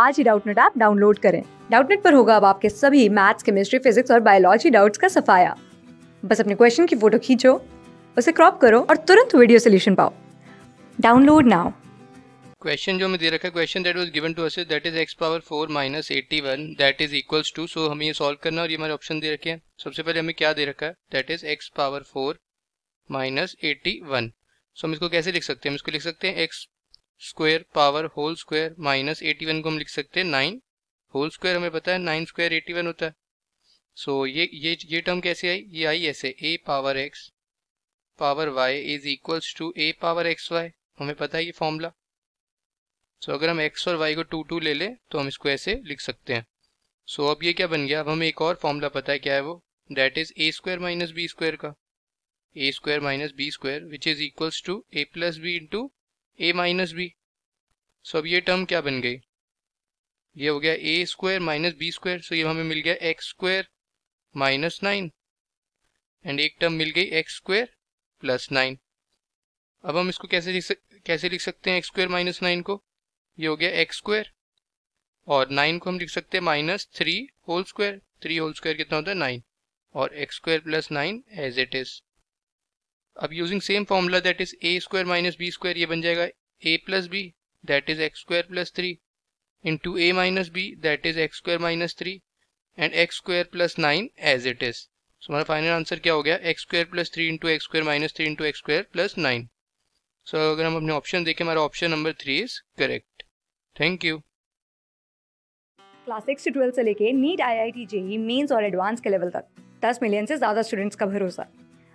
आज ही Doubtnut app download करें डाउटनेट पर होगा अब आपके सभी मैथ्स केमिस्ट्री फिजिक्स और बायोलॉजी डाउट्स का सफाया बस अपने क्वेश्चन की फोटो खींचो उसे क्रॉप करो और तुरंत वीडियो सोल्यूशन पाओ डाउनलोड नाउ क्वेश्चन जो हमें दे रखा है question that was given to us that is X power four minus eighty one that is equals to so हमें ये सॉल्व करना और ये हमारे ऑप्शन दे रखे हैं सबसे पहले हमें क्या दे रखा है that is X power four minus eighty one so हम इसको कैसे लिख सकते हैं हम इसको लिख सकते हैं X square power whole square minus eighty one को हम लिख सकते हैं नाइन होल स्क्वायर हमें पता है नाइन स्क्वायर एटी वन होता है सो so, ये ये ये टर्म कैसे आई ये आई ऐसे A power X power Y is equals to A power X Y हमें पता है ये फॉर्मूला सो so, अगर हम एक्स और वाई को टू टू ले लें तो हम इसको ऐसे लिख सकते हैं सो so, अब ये क्या बन गया अब हमें एक और फॉर्मूला पता है क्या है वो that is A square minus B square का A square minus B square which is equals to A plus B into A minus B so अब ये टर्म क्या बन गई ये हो गया A square minus B square so ये हमें मिल गया X square minus nine and एक टर्म मिल गई एक्स स्क्वायर प्लस नाइन अब हम इसको कैसे लिख सक, कैसे लिख सकते हैं एक्स स्क्वायर माइनस नाइन को ये हो गया एक्स स्क्वायर और नाइन को हम लिख सकते हैं minus three whole square three whole square कितना होता है नाइन और X square plus nine as it is अब using same formula that is A square minus B square ये बन जाएगा A plus B that is X square plus three into A minus B that is X square minus three and X square plus nine as it is so हमारा final answer क्या हो गया X square plus three into X square minus three into X square plus nine so अगर हम अपने option देखें हमारा option number three is correct thank you class six से ट्वेल्थ से लेके NEET I I T JEE mains और advance के लेवल तक दस मिलियन से ज़्यादा स्टूडेंट्स का भरोसा